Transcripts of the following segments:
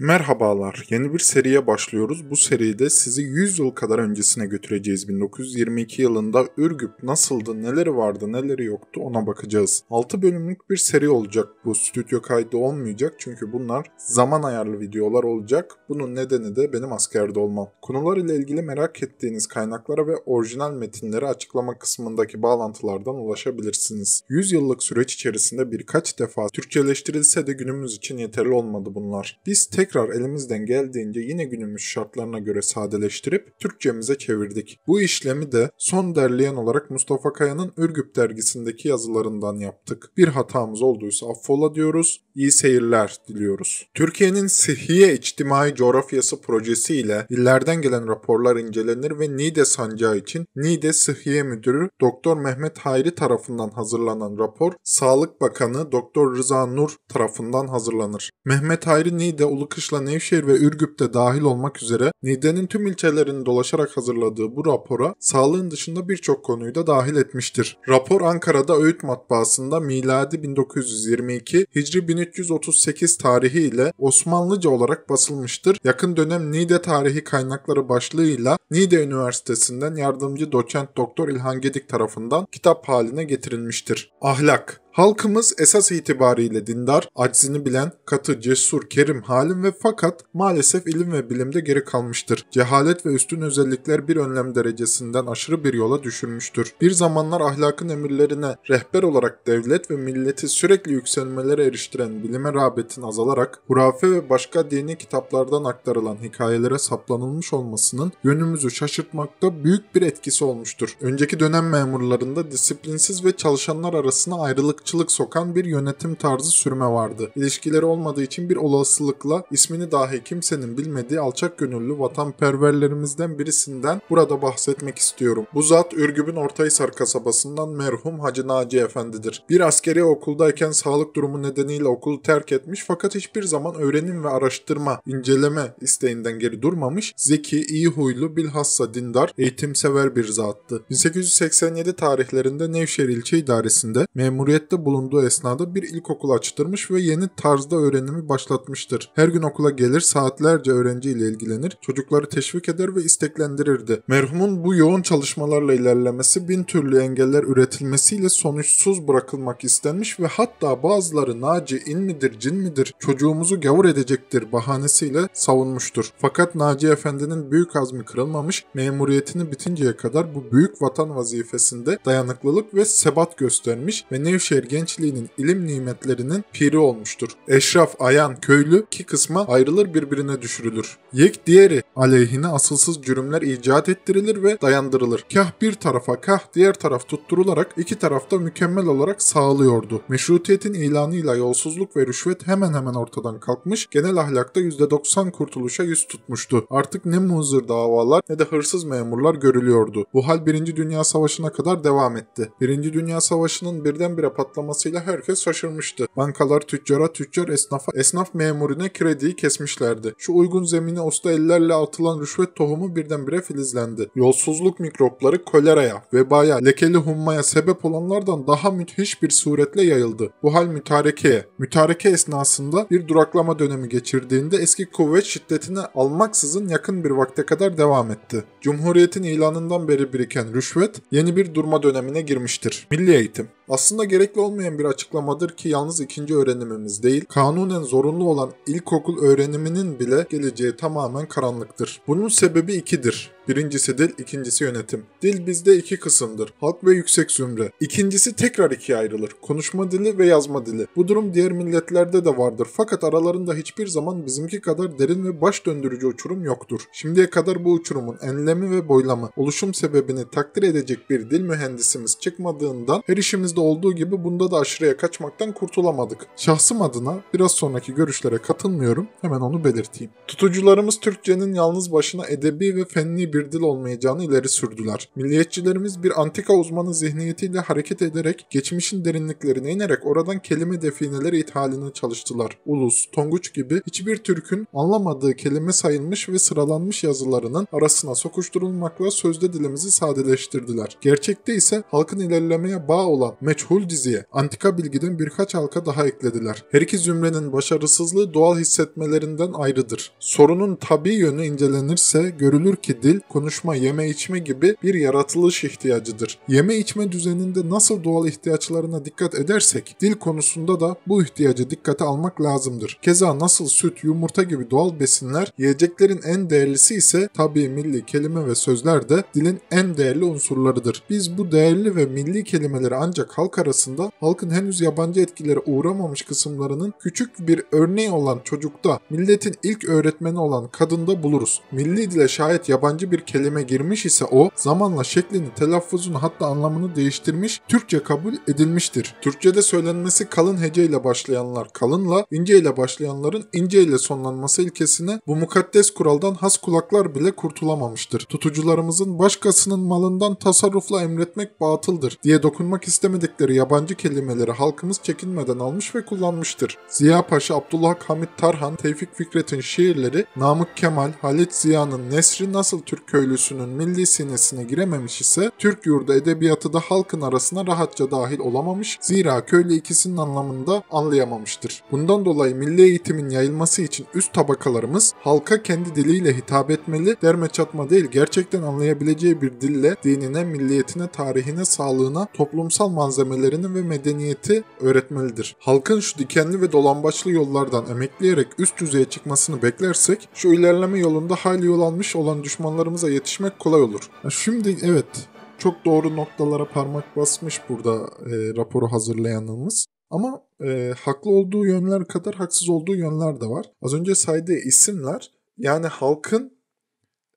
Merhabalar, yeni bir seriye başlıyoruz. Bu seride sizi 100 yıl kadar öncesine götüreceğiz. 1922 yılında Ürgüp nasıldı, neleri vardı, neleri yoktu ona bakacağız. 6 bölümlük bir seri olacak bu. Stüdyo kaydı olmayacak çünkü bunlar zaman ayarlı videolar olacak. Bunun nedeni de benim askerde olmam. Konular ile ilgili merak ettiğiniz kaynaklara ve orijinal metinleri açıklama kısmındaki bağlantılardan ulaşabilirsiniz. 100 yıllık süreç içerisinde birkaç defa Türkçeleştirilse de günümüz için yeterli olmadı bunlar. Biz tek tekrar elimizden geldiğince yine günümüz şartlarına göre sadeleştirip Türkçemize çevirdik. Bu işlemi de son derleyen olarak Mustafa Kaya'nın Ürgüp dergisindeki yazılarından yaptık. Bir hatamız olduysa affola diyoruz, iyi seyirler diliyoruz. Türkiye'nin Sihiye İçtimai Coğrafyası Projesi ile illerden gelen raporlar incelenir ve NİDE sancağı için NİDE Sihiye Müdürü Doktor Mehmet Hayri tarafından hazırlanan rapor, Sağlık Bakanı Doktor Rıza Nur tarafından hazırlanır. Mehmet Hayri NİDE Ulu Akış'la Nevşehir ve Ürgüp'te dahil olmak üzere NİDE'nin tüm ilçelerini dolaşarak hazırladığı bu rapora sağlığın dışında birçok konuyu da dahil etmiştir. Rapor Ankara'da Öğüt Matbaasında miladi 1922, Hicri 1338 tarihi ile Osmanlıca olarak basılmıştır. Yakın dönem NİDE tarihi kaynakları başlığıyla NİDE Üniversitesi'nden yardımcı doçent doktor İlhan Gedik tarafından kitap haline getirilmiştir. Ahlak Halkımız esas itibariyle dindar, aczini bilen, katı, cesur, kerim, halim ve fakat maalesef ilim ve bilimde geri kalmıştır. Cehalet ve üstün özellikler bir önlem derecesinden aşırı bir yola düşürmüştür. Bir zamanlar ahlakın emirlerine rehber olarak devlet ve milleti sürekli yükselmelere eriştiren bilime rağbetin azalarak hurafe ve başka dini kitaplardan aktarılan hikayelere saplanılmış olmasının yönümüzü şaşırtmakta büyük bir etkisi olmuştur. Önceki dönem memurlarında disiplinsiz ve çalışanlar arasında ayrılık ırkçılık sokan bir yönetim tarzı sürme vardı. İlişkileri olmadığı için bir olasılıkla ismini dahi kimsenin bilmediği alçak gönüllü vatanperverlerimizden birisinden burada bahsetmek istiyorum. Bu zat Ürgüp'ün Ortahisar kasabasından merhum Hacı Naci Efendi'dir. Bir askeri okuldayken sağlık durumu nedeniyle okulu terk etmiş fakat hiçbir zaman öğrenim ve araştırma, inceleme isteğinden geri durmamış, zeki, iyi huylu, bilhassa dindar, eğitimsever bir zattı. 1887 tarihlerinde Nevşehir İlçe İdaresi'nde memuriyette faaliyette bulunduğu esnada bir ilkokul açtırmış ve yeni tarzda öğrenimi başlatmıştır. Her gün okula gelir, saatlerce öğrenciyle ilgilenir, çocukları teşvik eder ve isteklendirirdi. Merhumun bu yoğun çalışmalarla ilerlemesi bin türlü engeller üretilmesiyle sonuçsuz bırakılmak istenmiş ve hatta bazıları Naci in midir, cin midir, çocuğumuzu gavur edecektir bahanesiyle savunmuştur. Fakat Naci Efendi'nin büyük azmi kırılmamış, memuriyetini bitinceye kadar bu büyük vatan vazifesinde dayanıklılık ve sebat göstermiş ve Nevşehir Büyükşehir gençliğinin ilim nimetlerinin piri olmuştur. Eşraf, ayan, köylü ki kısma ayrılır birbirine düşürülür. Yek diğeri aleyhine asılsız cürümler icat ettirilir ve dayandırılır. Kah bir tarafa kah diğer taraf tutturularak iki tarafta mükemmel olarak sağlıyordu. Meşrutiyetin ilanıyla yolsuzluk ve rüşvet hemen hemen ortadan kalkmış, genel ahlakta %90 kurtuluşa yüz tutmuştu. Artık ne muzır davalar ne de hırsız memurlar görülüyordu. Bu hal 1. Dünya Savaşı'na kadar devam etti. 1. Dünya Savaşı'nın birdenbire patlamasıyla herkes şaşırmıştı. Bankalar tüccara, tüccar esnafa, esnaf memurine krediyi kesmişlerdi. Şu uygun zemini usta ellerle atılan rüşvet tohumu birdenbire filizlendi. Yolsuzluk mikropları koleraya, vebaya, lekeli hummaya sebep olanlardan daha müthiş bir suretle yayıldı. Bu hal mütarekeye. Mütareke esnasında bir duraklama dönemi geçirdiğinde eski kuvvet şiddetini almaksızın yakın bir vakte kadar devam etti. Cumhuriyetin ilanından beri biriken rüşvet yeni bir durma dönemine girmiştir. Milli eğitim. Aslında gerekli olmayan bir açıklamadır ki yalnız ikinci öğrenimimiz değil, kanunen zorunlu olan ilkokul öğreniminin bile geleceği tamamen karanlıktır. Bunun sebebi ikidir. Birincisi dil, ikincisi yönetim. Dil bizde iki kısımdır. Halk ve yüksek zümre. İkincisi tekrar ikiye ayrılır. Konuşma dili ve yazma dili. Bu durum diğer milletlerde de vardır. Fakat aralarında hiçbir zaman bizimki kadar derin ve baş döndürücü uçurum yoktur. Şimdiye kadar bu uçurumun enlemi ve boylamı, oluşum sebebini takdir edecek bir dil mühendisimiz çıkmadığından her işimizde olduğu gibi bunda da aşırıya kaçmaktan kurtulamadık. Şahsım adına biraz sonraki görüşlere katılmıyorum. Hemen onu belirteyim. Tutucularımız Türkçenin yalnız başına edebi ve fenni bir bir dil olmayacağını ileri sürdüler. Milliyetçilerimiz bir antika uzmanı zihniyetiyle hareket ederek geçmişin derinliklerine inerek oradan kelime defineleri ithaline çalıştılar. Ulus, Tonguç gibi hiçbir Türk'ün anlamadığı kelime sayılmış ve sıralanmış yazılarının arasına sokuşturulmakla sözde dilimizi sadeleştirdiler. Gerçekte ise halkın ilerlemeye bağ olan meçhul diziye antika bilgiden birkaç halka daha eklediler. Her iki zümrenin başarısızlığı doğal hissetmelerinden ayrıdır. Sorunun tabi yönü incelenirse görülür ki dil konuşma, yeme içme gibi bir yaratılış ihtiyacıdır. Yeme içme düzeninde nasıl doğal ihtiyaçlarına dikkat edersek dil konusunda da bu ihtiyacı dikkate almak lazımdır. Keza nasıl süt, yumurta gibi doğal besinler yiyeceklerin en değerlisi ise tabi milli kelime ve sözler de dilin en değerli unsurlarıdır. Biz bu değerli ve milli kelimeleri ancak halk arasında halkın henüz yabancı etkilere uğramamış kısımlarının küçük bir örneği olan çocukta, milletin ilk öğretmeni olan kadında buluruz. Milli dile şayet yabancı bir bir kelime girmiş ise o zamanla şeklini, telaffuzunu hatta anlamını değiştirmiş, Türkçe kabul edilmiştir. Türkçede söylenmesi kalın hece ile başlayanlar kalınla, ince ile başlayanların ince ile sonlanması ilkesine bu mukaddes kuraldan has kulaklar bile kurtulamamıştır. Tutucularımızın başkasının malından tasarrufla emretmek batıldır diye dokunmak istemedikleri yabancı kelimeleri halkımız çekinmeden almış ve kullanmıştır. Ziya Paşa, Abdullah Hamit Tarhan, Tevfik Fikret'in şiirleri, Namık Kemal, Halit Ziya'nın Nesri nasıl Türk köylüsünün milli sinesine girememiş ise Türk yurdu edebiyatı da halkın arasına rahatça dahil olamamış zira köylü ikisinin anlamında anlayamamıştır. Bundan dolayı milli eğitimin yayılması için üst tabakalarımız halka kendi diliyle hitap etmeli, derme çatma değil gerçekten anlayabileceği bir dille dinine, milliyetine, tarihine, sağlığına, toplumsal malzemelerini ve medeniyeti öğretmelidir. Halkın şu dikenli ve dolambaçlı yollardan emekleyerek üst düzeye çıkmasını beklersek şu ilerleme yolunda hali yol almış olan düşmanlarımız amaçlarımıza yetişmek kolay olur. Şimdi evet çok doğru noktalara parmak basmış burada e, raporu hazırlayanımız. Ama e, haklı olduğu yönler kadar haksız olduğu yönler de var. Az önce saydığı isimler yani halkın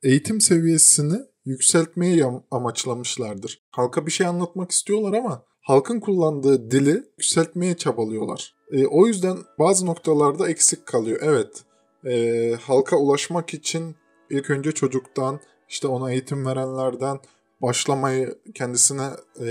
eğitim seviyesini yükseltmeyi amaçlamışlardır. Halka bir şey anlatmak istiyorlar ama halkın kullandığı dili yükseltmeye çabalıyorlar. E, o yüzden bazı noktalarda eksik kalıyor. Evet, e, halka ulaşmak için ilk önce çocuktan işte ona eğitim verenlerden başlamayı kendisine e,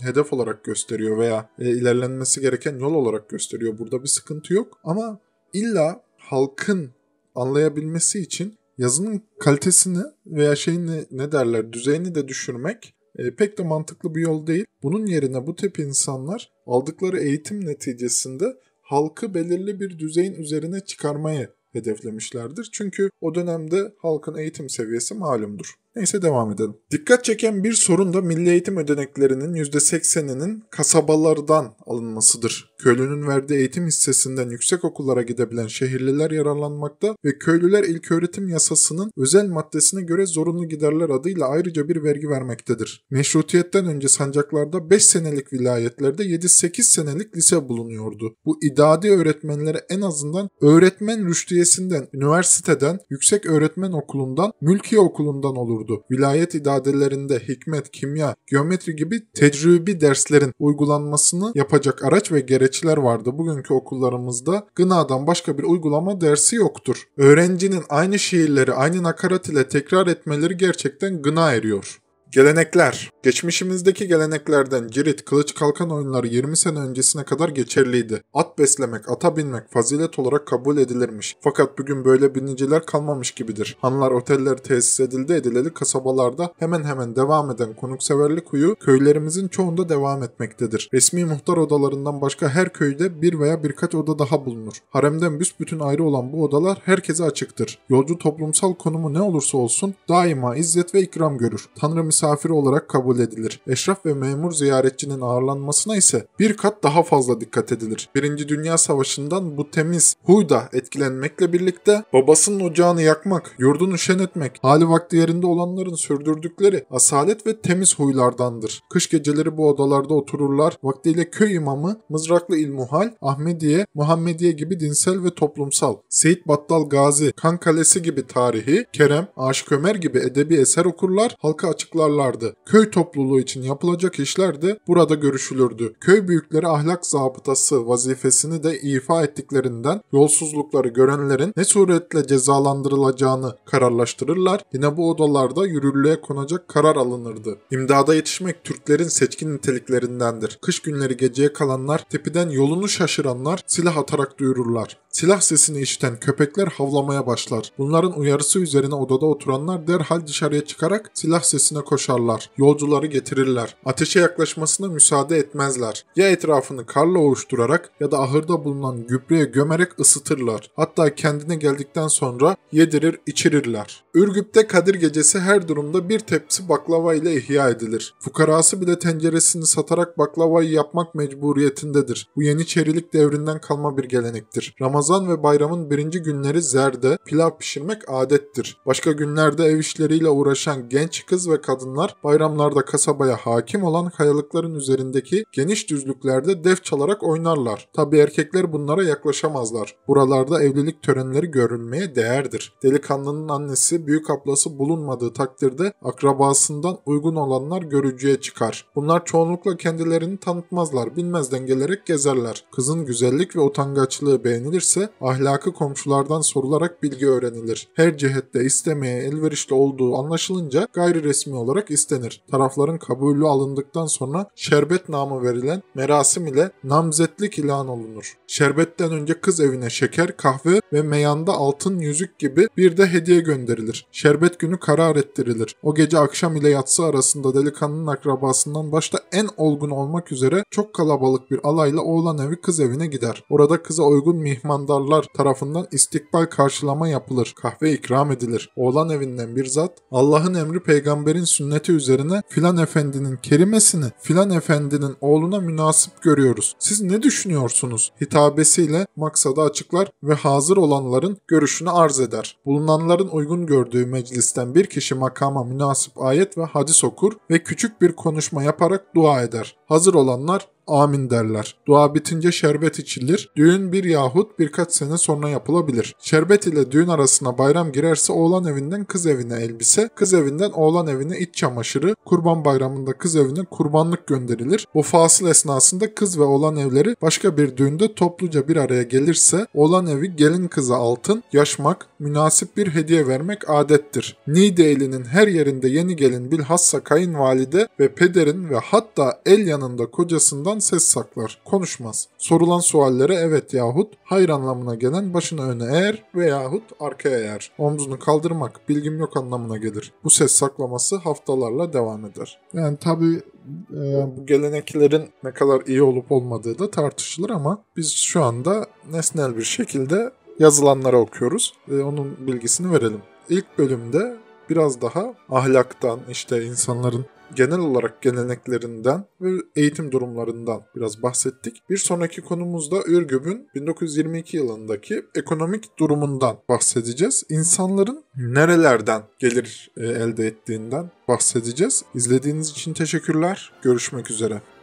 hedef olarak gösteriyor veya e, ilerlenmesi gereken yol olarak gösteriyor. Burada bir sıkıntı yok ama illa halkın anlayabilmesi için yazının kalitesini veya şeyini ne derler düzeyini de düşürmek e, pek de mantıklı bir yol değil. Bunun yerine bu tip insanlar aldıkları eğitim neticesinde halkı belirli bir düzeyin üzerine çıkarmayı hedeflemişlerdir. Çünkü o dönemde halkın eğitim seviyesi malumdur. Neyse devam edelim. Dikkat çeken bir sorun da milli eğitim ödeneklerinin %80'inin kasabalardan alınmasıdır. Köylünün verdiği eğitim hissesinden yüksek okullara gidebilen şehirliler yararlanmakta ve köylüler ilköğretim yasasının özel maddesine göre zorunlu giderler adıyla ayrıca bir vergi vermektedir. Meşrutiyetten önce sancaklarda 5 senelik vilayetlerde 7-8 senelik lise bulunuyordu. Bu idadi öğretmenlere en azından öğretmen rüştiyesinden, üniversiteden, yüksek öğretmen okulundan, mülki okulundan olurdu okudu. Vilayet idadelerinde hikmet, kimya, geometri gibi tecrübi derslerin uygulanmasını yapacak araç ve gereçler vardı. Bugünkü okullarımızda gınadan başka bir uygulama dersi yoktur. Öğrencinin aynı şiirleri aynı nakarat ile tekrar etmeleri gerçekten gına eriyor. Gelenekler. Geçmişimizdeki geleneklerden cirit, kılıç kalkan oyunları 20 sene öncesine kadar geçerliydi. At beslemek, ata binmek fazilet olarak kabul edilirmiş. Fakat bugün böyle biniciler kalmamış gibidir. Hanlar oteller tesis edildi edileli kasabalarda hemen hemen devam eden konukseverlik huyu köylerimizin çoğunda devam etmektedir. Resmi muhtar odalarından başka her köyde bir veya birkaç oda daha bulunur. Haremden büsbütün ayrı olan bu odalar herkese açıktır. Yolcu toplumsal konumu ne olursa olsun daima izzet ve ikram görür. Tanrı misafir misafiri olarak kabul edilir. Eşraf ve memur ziyaretçinin ağırlanmasına ise bir kat daha fazla dikkat edilir. Birinci Dünya Savaşı'ndan bu temiz huyda etkilenmekle birlikte babasının ocağını yakmak, yurdunu şen etmek, hali vakti yerinde olanların sürdürdükleri asalet ve temiz huylardandır. Kış geceleri bu odalarda otururlar, vaktiyle köy imamı, mızraklı ilmuhal, Ahmediye, Muhammediye gibi dinsel ve toplumsal, Seyit Battal Gazi, Kan Kalesi gibi tarihi, Kerem, Aşık Ömer gibi edebi eser okurlar, halka açıklar yaparlardı. Köy topluluğu için yapılacak işler de burada görüşülürdü. Köy büyükleri ahlak zabıtası vazifesini de ifa ettiklerinden yolsuzlukları görenlerin ne suretle cezalandırılacağını kararlaştırırlar. Yine bu odalarda yürürlüğe konacak karar alınırdı. İmdada yetişmek Türklerin seçkin niteliklerindendir. Kış günleri geceye kalanlar, tepeden yolunu şaşıranlar silah atarak duyururlar. Silah sesini işiten köpekler havlamaya başlar. Bunların uyarısı üzerine odada oturanlar derhal dışarıya çıkarak silah sesine koşarlar koşarlar, yolcuları getirirler. Ateşe yaklaşmasına müsaade etmezler. Ya etrafını karla oluşturarak ya da ahırda bulunan gübreye gömerek ısıtırlar. Hatta kendine geldikten sonra yedirir, içirirler. Ürgüp'te Kadir Gecesi her durumda bir tepsi baklava ile ihya edilir. Fukarası bile tenceresini satarak baklavayı yapmak mecburiyetindedir. Bu Yeniçerilik devrinden kalma bir gelenektir. Ramazan ve bayramın birinci günleri zerde, pilav pişirmek adettir. Başka günlerde ev işleriyle uğraşan genç kız ve kadın azınlar bayramlarda kasabaya hakim olan kayalıkların üzerindeki geniş düzlüklerde def çalarak oynarlar. Tabi erkekler bunlara yaklaşamazlar. Buralarda evlilik törenleri görülmeye değerdir. Delikanlının annesi büyük ablası bulunmadığı takdirde akrabasından uygun olanlar görücüye çıkar. Bunlar çoğunlukla kendilerini tanıtmazlar, bilmezden gelerek gezerler. Kızın güzellik ve utangaçlığı beğenilirse ahlakı komşulardan sorularak bilgi öğrenilir. Her cihette istemeye elverişli olduğu anlaşılınca gayri resmi olarak olarak istenir. Tarafların kabulü alındıktan sonra şerbet namı verilen merasim ile namzetlik ilan olunur. Şerbetten önce kız evine şeker, kahve ve meyanda altın yüzük gibi bir de hediye gönderilir. Şerbet günü karar ettirilir. O gece akşam ile yatsı arasında delikanlının akrabasından başta en olgun olmak üzere çok kalabalık bir alayla oğlan evi kız evine gider. Orada kıza uygun mihmandarlar tarafından istikbal karşılama yapılır. Kahve ikram edilir. Oğlan evinden bir zat Allah'ın emri peygamberin sünneti sünneti üzerine filan efendinin kelimesini filan efendinin oğluna münasip görüyoruz. Siz ne düşünüyorsunuz? Hitabesiyle maksadı açıklar ve hazır olanların görüşünü arz eder. Bulunanların uygun gördüğü meclisten bir kişi makama münasip ayet ve hadis okur ve küçük bir konuşma yaparak dua eder. Hazır olanlar amin derler. Dua bitince şerbet içilir. Düğün bir yahut birkaç sene sonra yapılabilir. Şerbet ile düğün arasına bayram girerse oğlan evinden kız evine elbise, kız evinden oğlan evine iç çamaşırı, kurban bayramında kız evine kurbanlık gönderilir. Bu fasıl esnasında kız ve oğlan evleri başka bir düğünde topluca bir araya gelirse oğlan evi gelin kıza altın, yaşmak, münasip bir hediye vermek adettir. Niğde elinin her yerinde yeni gelin bilhassa kayınvalide ve pederin ve hatta el yanında kocasından tarafından ses saklar, konuşmaz. Sorulan suallere evet yahut hayır anlamına gelen başını öne eğer veyahut arkaya eğer. Omzunu kaldırmak bilgim yok anlamına gelir. Bu ses saklaması haftalarla devam eder. Yani tabii e, bu geleneklerin ne kadar iyi olup olmadığı da tartışılır ama biz şu anda nesnel bir şekilde yazılanlara okuyoruz ve onun bilgisini verelim. İlk bölümde biraz daha ahlaktan işte insanların genel olarak geleneklerinden ve eğitim durumlarından biraz bahsettik. Bir sonraki konumuzda Ürgüp'ün 1922 yılındaki ekonomik durumundan bahsedeceğiz. İnsanların nerelerden gelir e, elde ettiğinden bahsedeceğiz. İzlediğiniz için teşekkürler. Görüşmek üzere.